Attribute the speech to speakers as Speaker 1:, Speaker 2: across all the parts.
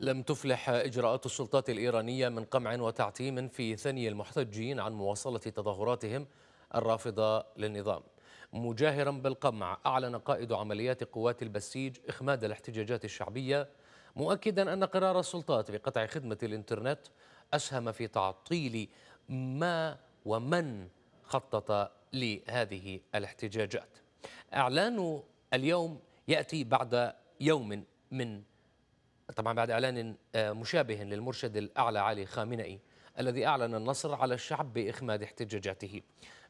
Speaker 1: لم تفلح إجراءات السلطات الإيرانية من قمع وتعتيم في ثني المحتجين عن مواصلة تظاهراتهم الرافضة للنظام مجاهرا بالقمع أعلن قائد عمليات قوات البسيج إخماد الاحتجاجات الشعبية مؤكدا أن قرار السلطات بقطع خدمة الإنترنت أسهم في تعطيل ما ومن خطط لهذه الاحتجاجات اعلان اليوم ياتي بعد يوم من طبعا بعد إعلان آه، مشابه للمرشد الأعلى علي خامنئي الذي أعلن النصر على الشعب بإخماد احتجاجاته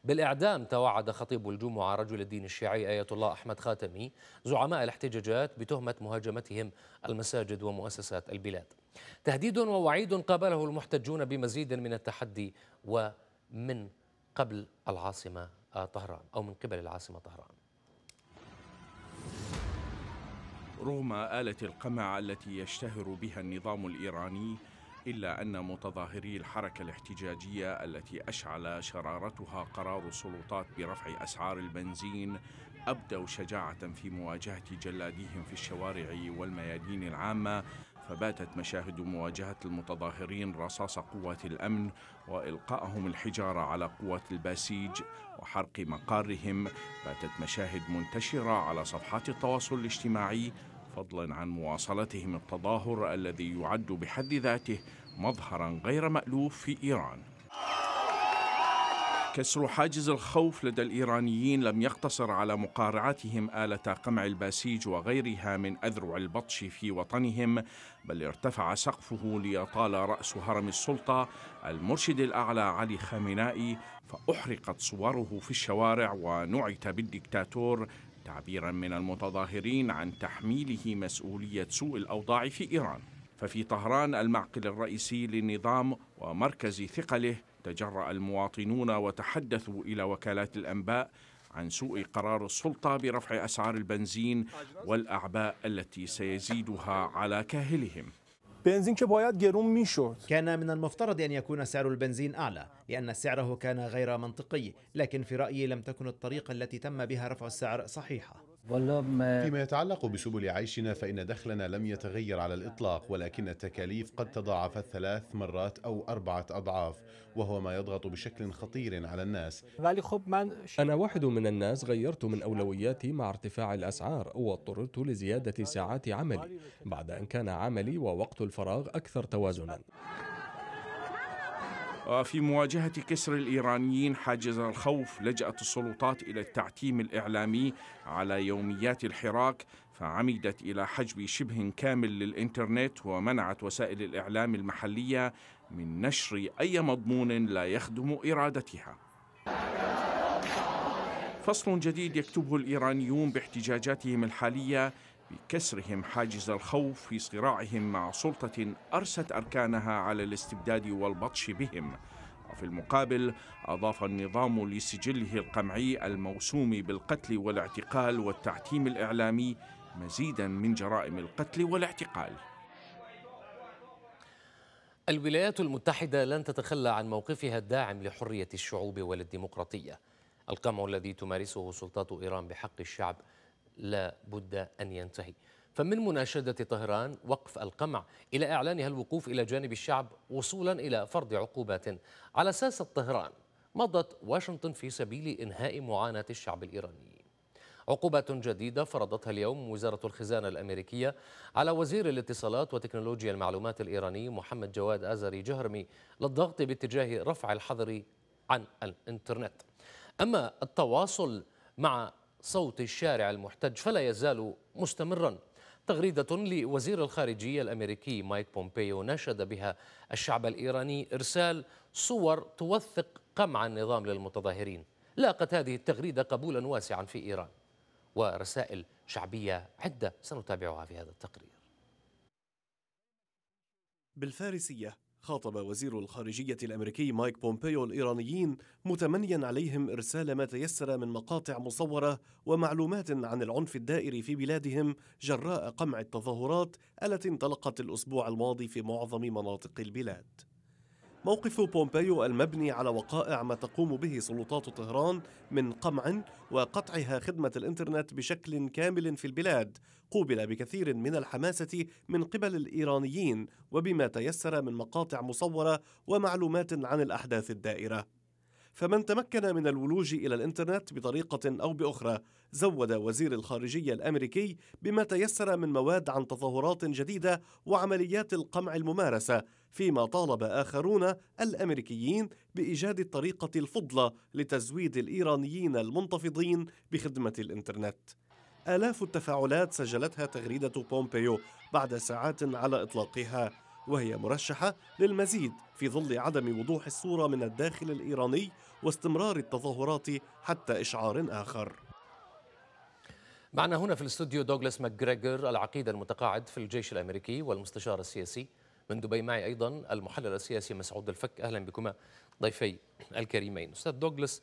Speaker 1: بالإعدام توعد خطيب الجمعة رجل الدين الشيعي آية الله أحمد خاتمي زعماء الاحتجاجات بتهمة مهاجمتهم المساجد ومؤسسات البلاد تهديد ووعيد قابله المحتجون بمزيد من التحدي ومن قبل العاصمة طهران أو من قبل العاصمة طهران
Speaker 2: رغم آلة القمع التي يشتهر بها النظام الإيراني إلا أن متظاهري الحركة الاحتجاجية التي أشعل شرارتها قرار السلطات برفع أسعار البنزين أبدوا شجاعة في مواجهة جلاديهم في الشوارع والميادين العامة فباتت مشاهد مواجهة المتظاهرين رصاص قوات الأمن وإلقائهم الحجارة على قوات الباسيج وحرق مقارهم باتت مشاهد منتشرة على صفحات التواصل الاجتماعي فضلا عن مواصلتهم التظاهر الذي يعد بحد ذاته مظهرا غير مألوف في إيران كسر حاجز الخوف لدى الإيرانيين لم يقتصر على مقارعتهم آلة قمع الباسيج وغيرها من أذرع البطش في وطنهم بل ارتفع سقفه ليطال رأس هرم السلطة المرشد الأعلى علي خامنائي فأحرقت صوره في الشوارع ونعت بالدكتاتور تعبيرا من المتظاهرين عن تحميله مسؤولية سوء الأوضاع في إيران ففي طهران المعقل الرئيسي للنظام ومركز ثقله تجرأ المواطنون وتحدثوا إلى وكالات الأنباء عن سوء قرار السلطة برفع أسعار البنزين والأعباء التي سيزيدها على كاهلهم
Speaker 3: كان من المفترض أن يكون سعر البنزين أعلى لأن سعره كان غير منطقي لكن في رأيي لم تكن الطريقة التي تم بها رفع السعر صحيحة فيما يتعلق بسبل عيشنا فإن دخلنا لم يتغير على الإطلاق ولكن التكاليف قد تضاعفت ثلاث مرات أو أربعة أضعاف وهو ما يضغط
Speaker 2: بشكل خطير على الناس أنا واحد من الناس غيرت من أولوياتي مع ارتفاع الأسعار واضطررت لزيادة ساعات عملي بعد أن كان عملي ووقت الفراغ أكثر توازنا في مواجهة كسر الإيرانيين حاجز الخوف لجأت السلطات إلى التعتيم الإعلامي على يوميات الحراك فعمدت إلى حجب شبه كامل للإنترنت ومنعت وسائل الإعلام المحلية من نشر أي مضمون لا يخدم إرادتها فصل جديد يكتبه الإيرانيون باحتجاجاتهم الحالية بكسرهم حاجز الخوف في صراعهم مع سلطة أرست أركانها على الاستبداد والبطش بهم وفي المقابل أضاف النظام لسجله القمعي الموسوم بالقتل والاعتقال والتعتيم الإعلامي مزيدا من جرائم القتل والاعتقال الولايات المتحدة لن تتخلى عن موقفها الداعم
Speaker 1: لحرية الشعوب والديمقراطية القمع الذي تمارسه سلطات إيران بحق الشعب لا بد أن ينتهي فمن مناشدة طهران وقف القمع إلى إعلانها الوقوف إلى جانب الشعب وصولا إلى فرض عقوبات على أساس طهران مضت واشنطن في سبيل إنهاء معاناة الشعب الإيراني عقوبات جديدة فرضتها اليوم وزارة الخزانة الأمريكية على وزير الاتصالات وتكنولوجيا المعلومات الإيراني محمد جواد أزري جهرمي للضغط باتجاه رفع الحظر عن الإنترنت أما التواصل مع صوت الشارع المحتج فلا يزال مستمرا تغريدة لوزير الخارجية الأمريكي مايك بومبيو ناشد بها الشعب الإيراني إرسال صور توثق قمع النظام للمتظاهرين لاقت هذه التغريدة قبولا واسعا في إيران ورسائل شعبية عدة سنتابعها في هذا التقرير
Speaker 3: بالفارسية خاطب وزير الخارجية الأمريكي مايك بومبيو الإيرانيين متمنيا عليهم إرسال ما تيسر من مقاطع مصورة ومعلومات عن العنف الدائر في بلادهم جراء قمع التظاهرات التي انطلقت الأسبوع الماضي في معظم مناطق البلاد موقف بومبيو المبني على وقائع ما تقوم به سلطات طهران من قمع وقطعها خدمة الإنترنت بشكل كامل في البلاد قوبل بكثير من الحماسة من قبل الإيرانيين وبما تيسر من مقاطع مصورة ومعلومات عن الأحداث الدائرة فمن تمكن من الولوج إلى الإنترنت بطريقة أو بأخرى زود وزير الخارجية الأمريكي بما تيسر من مواد عن تظاهرات جديدة وعمليات القمع الممارسة فيما طالب آخرون الأمريكيين بإيجاد الطريقة الفضلى لتزويد الإيرانيين المنتفضين بخدمة الإنترنت آلاف التفاعلات سجلتها تغريدة بومبيو بعد ساعات على إطلاقها وهي مرشحة للمزيد في ظل عدم وضوح الصورة من الداخل الإيراني واستمرار التظاهرات حتى إشعار آخر
Speaker 1: معنا هنا في الاستوديو دوغلاس ماكغريغور العقيد المتقاعد في الجيش الأمريكي والمستشار السياسي من دبي معي أيضا المحلل السياسي مسعود الفك أهلا بكما ضيفي الكريمين أستاذ دوغلاس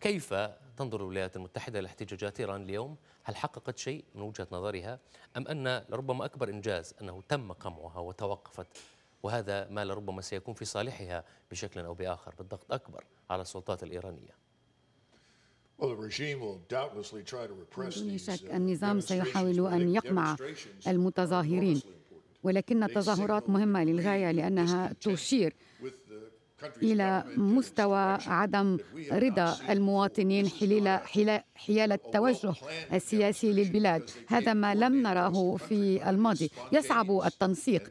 Speaker 1: كيف تنظر الولايات المتحدة لاحتجاجات إيران اليوم؟ هل حققت شيء من وجهة نظرها؟ أم أن لربما أكبر إنجاز أنه تم قمعها وتوقفت وهذا ما لربما سيكون في صالحها بشكل أو بآخر بالضغط أكبر على السلطات الإيرانية؟ بدون شك
Speaker 4: uh, النظام سيحاول أن يقمع المتظاهرين ولكن التظاهرات مهمة للغاية لأنها تشير إلى مستوى عدم رضا المواطنين حلال حيال التوجه السياسي للبلاد هذا ما لم نراه في الماضي يصعب التنسيق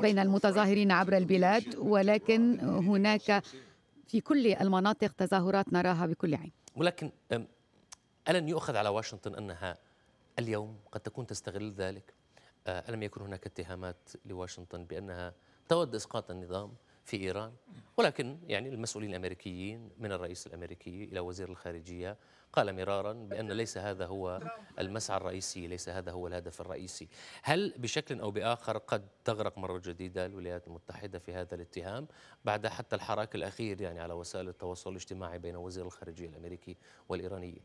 Speaker 4: بين المتظاهرين عبر البلاد ولكن هناك في كل المناطق تظاهرات نراها بكل عين
Speaker 1: ولكن ألن يؤخذ على واشنطن أنها اليوم قد تكون تستغل ذلك آه، ألم يكن هناك اتهامات لواشنطن بأنها تود إسقاط النظام في إيران ولكن يعني المسؤولين الأمريكيين من الرئيس الأمريكي إلى وزير الخارجية قال مرارا بأن ليس هذا هو المسعى الرئيسي ليس هذا هو الهدف الرئيسي هل بشكل أو بآخر قد تغرق مرة جديدة الولايات المتحدة في هذا الاتهام بعد حتى الحراك الأخير يعني على وسائل التواصل الاجتماعي بين وزير الخارجية الأمريكي والإيرانيين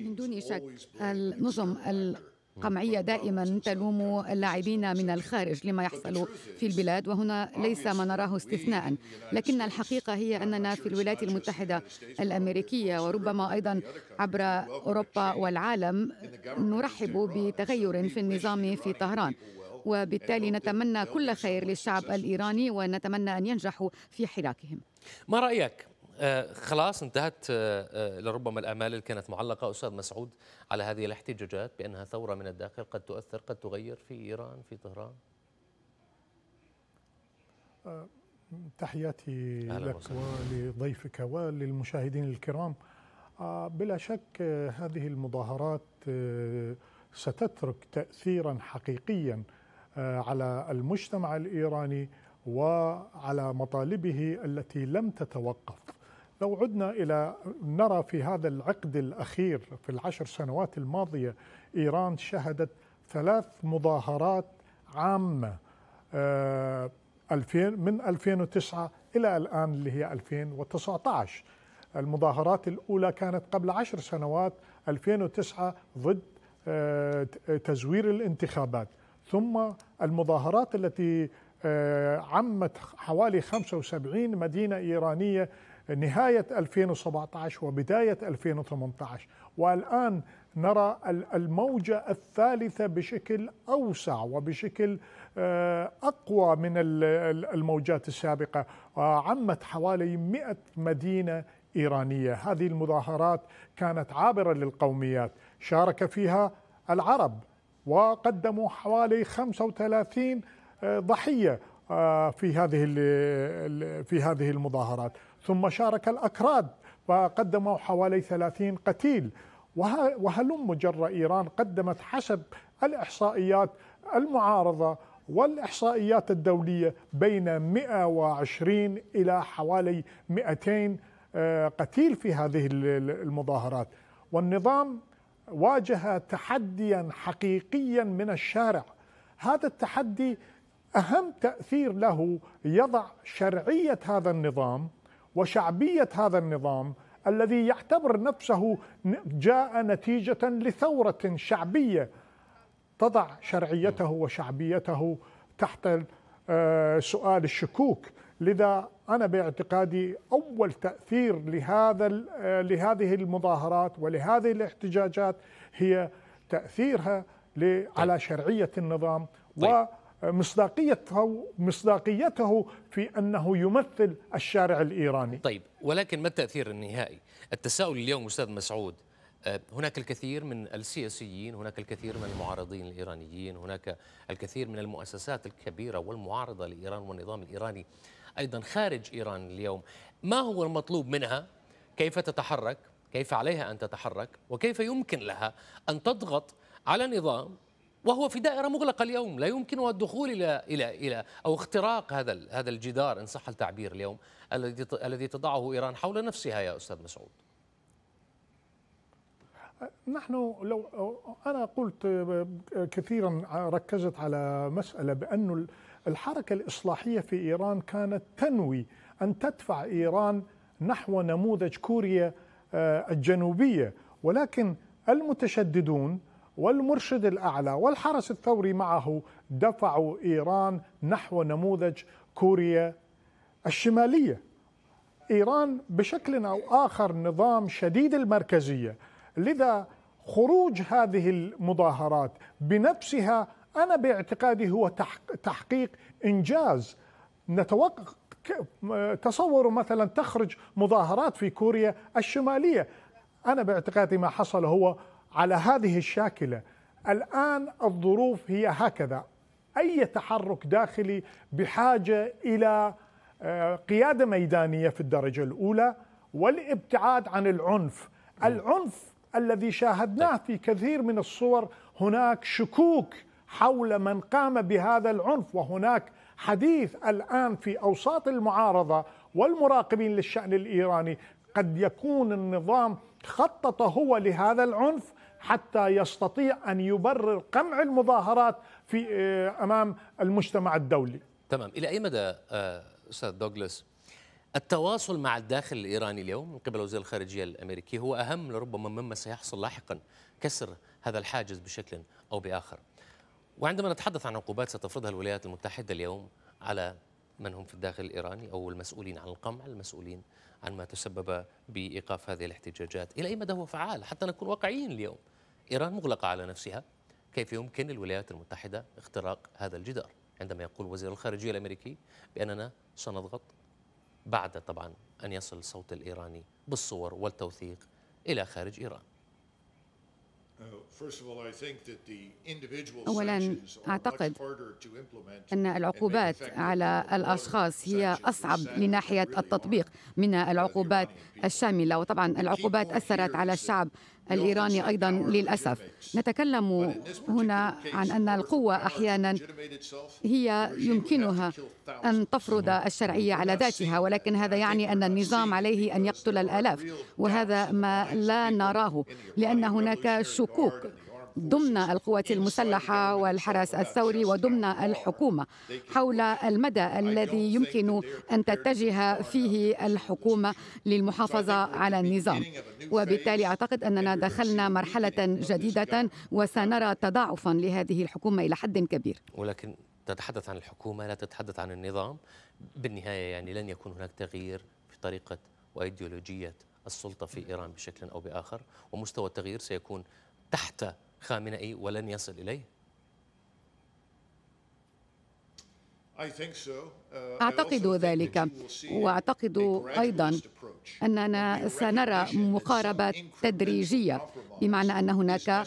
Speaker 1: من
Speaker 4: دون شك النظم القمعية دائما تلوم اللاعبين من الخارج لما يحصل في البلاد وهنا ليس ما نراه استثناء لكن الحقيقة هي أننا في الولايات المتحدة الأمريكية وربما أيضا عبر أوروبا والعالم نرحب بتغير في النظام في طهران وبالتالي نتمنى كل خير للشعب الإيراني ونتمنى أن ينجحوا في حراكهم
Speaker 1: ما رأيك آه، خلاص انتهت آه، آه، لربما الامال اللي كانت معلقه استاذ مسعود على هذه الاحتجاجات بانها ثوره من الداخل قد تؤثر قد تغير في ايران في طهران
Speaker 5: تحياتي لك ولضيفك وللمشاهدين الكرام بلا شك هذه المظاهرات ستترك تاثيرا حقيقيا على المجتمع الايراني وعلى مطالبه التي لم تتوقف لو عدنا إلى نرى في هذا العقد الأخير في العشر سنوات الماضية إيران شهدت ثلاث مظاهرات عامة آه، من 2009 إلى الآن اللي هي 2019 المظاهرات الأولى كانت قبل عشر سنوات 2009 ضد آه، تزوير الانتخابات ثم المظاهرات التي آه، عمت حوالي 75 مدينة إيرانية نهاية 2017 وبداية 2018 والآن نرى الموجة الثالثة بشكل أوسع وبشكل آه، أقوى من الموجات السابقة آه، عمت حوالي 100 مدينة إيرانية هذه المظاهرات كانت عابرة للقوميات شارك فيها العرب وقدموا حوالي 35 آه، ضحية آه، في هذه في هذه المظاهرات ثم شارك الأكراد وقدموا حوالي 30 قتيل وهلم جر إيران قدمت حسب الإحصائيات المعارضة والإحصائيات الدولية بين 120 إلى حوالي 200 آه، قتيل في هذه المظاهرات والنظام واجه تحديا حقيقيا من الشارع هذا التحدي أهم تأثير له يضع شرعية هذا النظام وشعبية هذا النظام الذي يعتبر نفسه جاء نتيجة لثورة شعبية تضع شرعيته وشعبيته تحت آه، سؤال الشكوك لذا أنا باعتقادي أول تأثير لهذا آه، لهذه المظاهرات ولهذه الاحتجاجات هي تأثيرها على طيب. شرعية النظام طيب. مصداقيته مصداقيته في انه يمثل الشارع الايراني.
Speaker 1: طيب ولكن ما التاثير النهائي؟ التساؤل اليوم استاذ مسعود آه، هناك الكثير من السياسيين، هناك الكثير من المعارضين الايرانيين، هناك الكثير من المؤسسات الكبيره والمعارضه لايران والنظام الايراني ايضا خارج ايران اليوم، ما هو المطلوب منها؟ كيف تتحرك؟ كيف عليها ان تتحرك؟ وكيف يمكن لها ان تضغط على نظام وهو في دائره مغلقه اليوم لا يمكن الدخول الى الى الى او اختراق هذا هذا الجدار ان صح التعبير اليوم الذي الذي تضعه ايران حول نفسها يا استاذ مسعود
Speaker 5: نحن لو انا قلت كثيرا ركزت على مساله بانه الحركه الاصلاحيه في ايران كانت تنوي ان تدفع ايران نحو نموذج كوريا آه، الجنوبيه ولكن المتشددون والمرشد الأعلى والحرس الثوري معه دفعوا إيران نحو نموذج كوريا الشمالية إيران بشكل أو آخر نظام شديد المركزية لذا خروج هذه المظاهرات بنفسها أنا باعتقادي هو تحقيق إنجاز نتوقع تصوروا مثلا تخرج مظاهرات في كوريا الشمالية أنا باعتقادي ما حصل هو على هذه الشاكله الان الظروف هي هكذا اي تحرك داخلي بحاجه الى آه، قياده ميدانيه في الدرجه الاولى والابتعاد عن العنف العنف الذي شاهدناه طيب. في كثير من الصور هناك شكوك حول من قام بهذا العنف وهناك حديث الان في اوساط المعارضه والمراقبين للشان الايراني قد يكون النظام خطط هو لهذا العنف حتى يستطيع أن يبرر قمع المظاهرات في آه، أمام المجتمع الدولي
Speaker 1: تمام إلى أي مدى آه، أستاذ دوغلاس التواصل مع الداخل الإيراني اليوم من قبل وزير الخارجية الأمريكي هو أهم لربما مما سيحصل لاحقا كسر هذا الحاجز بشكل أو بآخر وعندما نتحدث عن عقوبات ستفرضها الولايات المتحدة اليوم على من هم في الداخل الإيراني أو المسؤولين عن القمع المسؤولين عن ما تسبب بإيقاف هذه الاحتجاجات إلى أي مدى هو فعال حتى نكون واقعيين اليوم إيران مغلقة على نفسها كيف يمكن للولايات المتحدة اختراق هذا الجدار عندما يقول وزير الخارجية الأمريكي بأننا سنضغط بعد طبعا أن يصل الصوت الإيراني بالصور والتوثيق إلى خارج إيران اولا اعتقد ان العقوبات على الاشخاص
Speaker 4: هي اصعب من ناحيه التطبيق من العقوبات الشامله وطبعا العقوبات اثرت على الشعب الإيراني أيضا للأسف نتكلم هنا عن أن القوة أحيانا هي يمكنها أن تفرض الشرعية على ذاتها ولكن هذا يعني أن النظام عليه أن يقتل الآلاف وهذا ما لا نراه لأن هناك شكوك ضمن القوات المسلحة والحرس الثوري وضمن الحكومة حول المدى الذي يمكن أن تتجه فيه الحكومة للمحافظة على النظام وبالتالي أعتقد أننا دخلنا مرحلة جديدة وسنرى تضاعفا لهذه الحكومة إلى حد كبير
Speaker 1: ولكن تتحدث عن الحكومة لا تتحدث عن النظام بالنهاية يعني لن يكون هناك تغيير في طريقة وأيديولوجية السلطة في إيران بشكل أو بآخر ومستوى التغيير سيكون تحت خامنئي ولن يصل إليه؟
Speaker 5: I think so. أعتقد ذلك وأعتقد
Speaker 4: أيضا أننا سنرى مقاربة تدريجية بمعنى أن هناك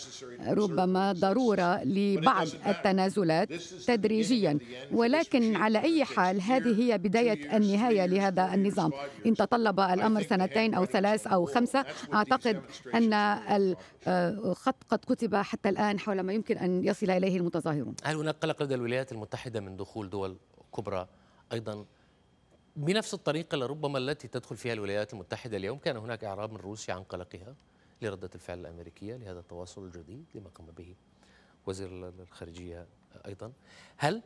Speaker 4: ربما ضرورة لبعض التنازلات تدريجيا ولكن على أي حال هذه هي بداية النهاية لهذا النظام إن تطلب الأمر سنتين أو ثلاث أو خمسة أعتقد أن الخط قد كتب حتى الآن حول ما يمكن أن يصل إليه المتظاهرون
Speaker 1: هل هناك قلق لدى الولايات المتحدة من دخول دول كبرى أيضا بنفس الطريقة لربما التي تدخل فيها الولايات المتحدة اليوم كان هناك إعراب من روسيا عن قلقها لردة الفعل الأمريكية لهذا التواصل الجديد لما قام به وزير الخارجية أيضا هل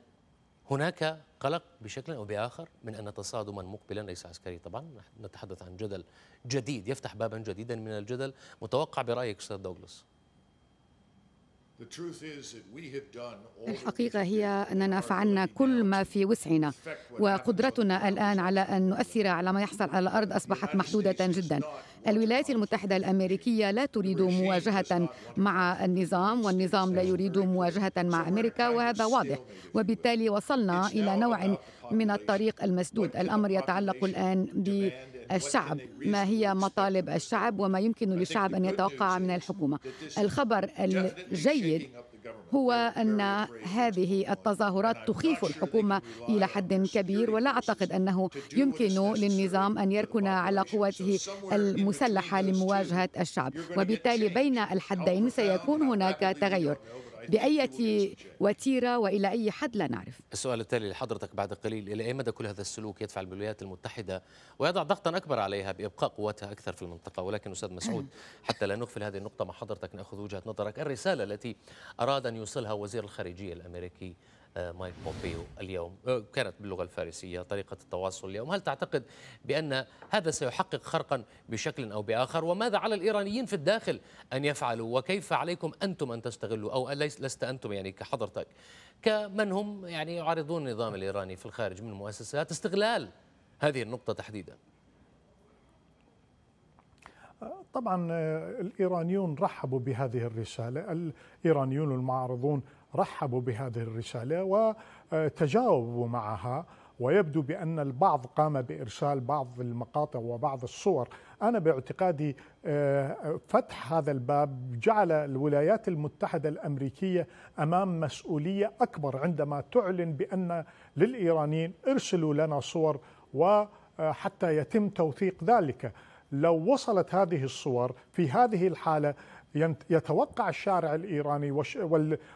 Speaker 1: هناك قلق بشكل أو بآخر من أن تصادما مقبلا ليس عسكري طبعا نحن نتحدث عن جدل جديد يفتح بابا جديدا من الجدل متوقع برأيك أستاذ دوغلاس
Speaker 4: الحقيقة هي أننا فعلنا كل ما في وسعنا وقدرتنا الآن على أن نؤثر على ما يحصل على الأرض أصبحت محدودة جدا الولايات المتحدة الأمريكية لا تريد مواجهة مع النظام والنظام لا يريد مواجهة مع أمريكا وهذا واضح وبالتالي وصلنا إلى نوع من الطريق المسدود الأمر يتعلق الآن ب الشعب ما هي مطالب الشعب وما يمكن للشعب أن يتوقع من الحكومة الخبر الجيد هو أن هذه التظاهرات تخيف الحكومة إلى حد كبير ولا أعتقد أنه يمكن للنظام أن يركن على قوته المسلحة لمواجهة الشعب وبالتالي بين الحدين سيكون هناك تغير بأية وتيرة وإلى أي حد لا نعرف
Speaker 1: السؤال التالي لحضرتك بعد قليل إلى أي مدى كل هذا السلوك يدفع الولايات المتحدة ويضع ضغطا أكبر عليها بإبقاء قواتها أكثر في المنطقة ولكن أستاذ مسعود حتى لا نغفل هذه النقطة مع حضرتك نأخذ وجهة نظرك الرسالة التي أراد أن يوصلها وزير الخارجية الأمريكي آه، مايك بومبيو اليوم آه، كانت باللغة الفارسية طريقة التواصل اليوم هل تعتقد بأن هذا سيحقق خرقا بشكل أو بآخر وماذا على الإيرانيين في الداخل أن يفعلوا وكيف عليكم أنتم أن تستغلوا أو ليس لست أنتم يعني كحضرتك كمن هم يعني يعارضون النظام الإيراني في الخارج من مؤسسات استغلال هذه النقطة تحديدا
Speaker 5: طبعا آه، الإيرانيون رحبوا بهذه الرسالة الإيرانيون المعارضون رحبوا بهذه الرسالة وتجاوبوا معها ويبدو بأن البعض قام بإرسال بعض المقاطع وبعض الصور أنا باعتقادي آه، فتح هذا الباب جعل الولايات المتحدة الأمريكية أمام مسؤولية أكبر عندما تعلن بأن للإيرانيين ارسلوا لنا صور وحتى آه، يتم توثيق ذلك لو وصلت هذه الصور في هذه الحالة يتوقع الشارع الايراني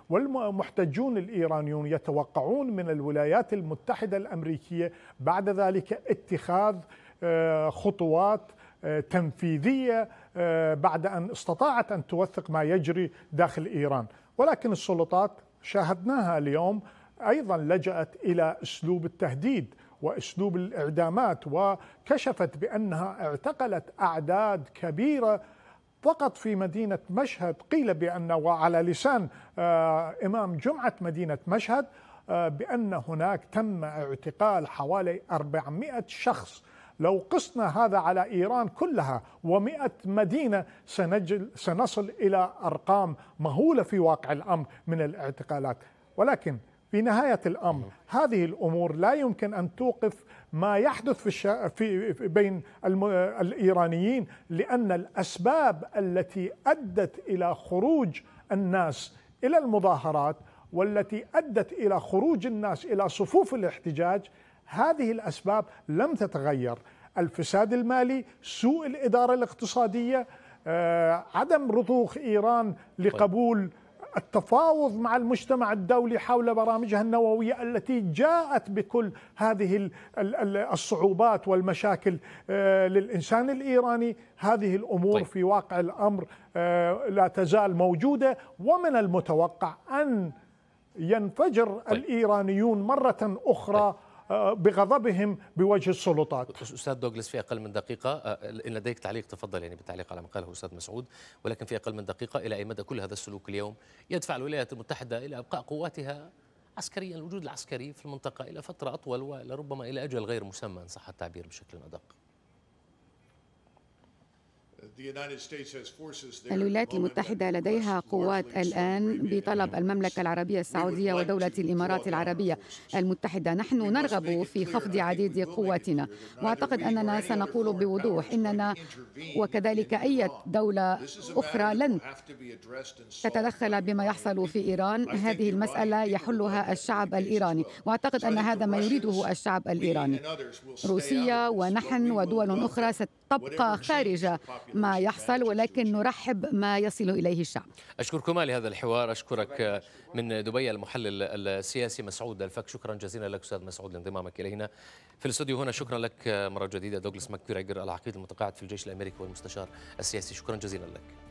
Speaker 5: والمحتجون الايرانيون يتوقعون من الولايات المتحده الامريكيه بعد ذلك اتخاذ آه، خطوات آه، تنفيذيه آه، بعد ان استطاعت ان توثق ما يجري داخل ايران، ولكن السلطات شاهدناها اليوم ايضا لجأت الى اسلوب التهديد واسلوب الاعدامات وكشفت بانها اعتقلت اعداد كبيره فقط في مدينة مشهد قيل بأن وعلى لسان آه، إمام جمعة مدينة مشهد آه، بأن هناك تم اعتقال حوالي 400 شخص لو قسنا هذا على إيران كلها و100 مدينة سنجل سنصل إلى أرقام مهولة في واقع الأمر من الاعتقالات ولكن في نهاية الأمر نعم. هذه الأمور لا يمكن أن توقف ما يحدث في, الشا... في بين الم... الايرانيين لان الاسباب التي ادت الى خروج الناس الى المظاهرات والتي ادت الى خروج الناس الى صفوف الاحتجاج هذه الاسباب لم تتغير الفساد المالي سوء الاداره الاقتصاديه آه، عدم رضوخ ايران لقبول التفاوض مع المجتمع الدولي حول برامجها النووية التي جاءت بكل هذه الصعوبات والمشاكل آه، للإنسان الإيراني هذه الأمور طيب. في واقع الأمر آه، لا تزال موجودة ومن المتوقع أن ينفجر طيب. الإيرانيون مرة أخرى طيب. بغضبهم بوجه
Speaker 1: السلطات استاذ دوغلس في اقل من دقيقه آه، ان لديك تعليق تفضل يعني بالتعليق على ما قاله استاذ مسعود ولكن في اقل من دقيقه الى اي مدى كل هذا السلوك اليوم يدفع الولايات المتحده الى ابقاء قواتها عسكريا الوجود العسكري في المنطقه الى فتره اطول ولربما الى اجل غير مسمى ان صح التعبير بشكل ادق
Speaker 4: الولايات المتحدة لديها قوات الآن بطلب المملكة العربية السعودية ودولة الإمارات العربية المتحدة نحن نرغب في خفض عديد قواتنا وأعتقد أننا سنقول بوضوح إننا وكذلك أي دولة أخرى لن تتدخل بما يحصل في إيران هذه المسألة يحلها الشعب الإيراني وأعتقد أن هذا ما يريده الشعب الإيراني روسيا ونحن ودول أخرى ستبقى خارجة ما يحصل ولكن نرحب ما يصل إليه الشعب
Speaker 1: أشكركما لهذا الحوار أشكرك من دبي المحلل السياسي مسعود الفك شكرا جزيلا لك أستاذ مسعود لانضمامك إلينا في الاستوديو هنا شكرا لك مرة جديدة دوغلاس ماكبيراجر العقيد المتقاعد في الجيش الأمريكي والمستشار السياسي شكرا جزيلا لك